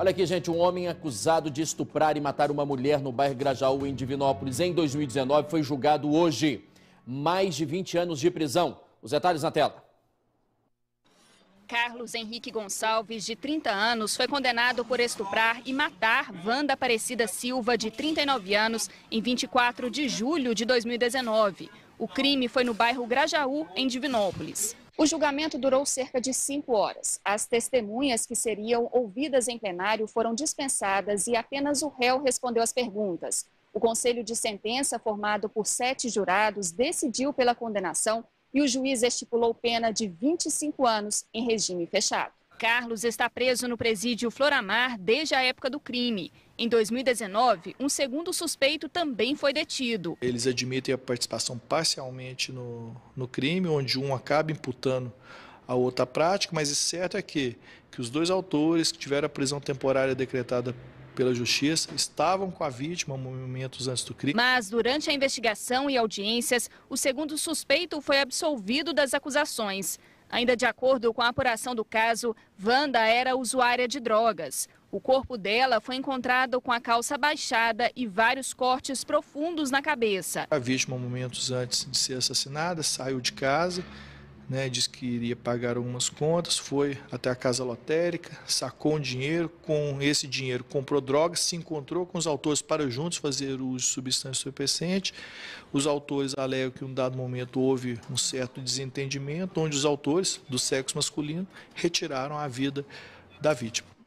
Olha aqui, gente, um homem acusado de estuprar e matar uma mulher no bairro Grajaú, em Divinópolis, em 2019, foi julgado hoje. Mais de 20 anos de prisão. Os detalhes na tela. Carlos Henrique Gonçalves, de 30 anos, foi condenado por estuprar e matar Wanda Aparecida Silva, de 39 anos, em 24 de julho de 2019. O crime foi no bairro Grajaú, em Divinópolis. O julgamento durou cerca de cinco horas. As testemunhas que seriam ouvidas em plenário foram dispensadas e apenas o réu respondeu às perguntas. O conselho de sentença, formado por sete jurados, decidiu pela condenação e o juiz estipulou pena de 25 anos em regime fechado. Carlos está preso no presídio Floramar desde a época do crime. Em 2019, um segundo suspeito também foi detido. Eles admitem a participação parcialmente no, no crime, onde um acaba imputando a outra prática, mas o certo é que, que os dois autores que tiveram a prisão temporária decretada pela justiça estavam com a vítima momentos antes do crime. Mas durante a investigação e audiências, o segundo suspeito foi absolvido das acusações. Ainda de acordo com a apuração do caso, Wanda era usuária de drogas. O corpo dela foi encontrado com a calça baixada e vários cortes profundos na cabeça. A vítima, momentos antes de ser assassinada, saiu de casa, né, disse que iria pagar algumas contas, foi até a casa lotérica, sacou um dinheiro, com esse dinheiro comprou drogas, se encontrou com os autores para juntos fazer uso de substância entorpecente. Os autores alegam que em um dado momento houve um certo desentendimento, onde os autores do sexo masculino retiraram a vida da vítima.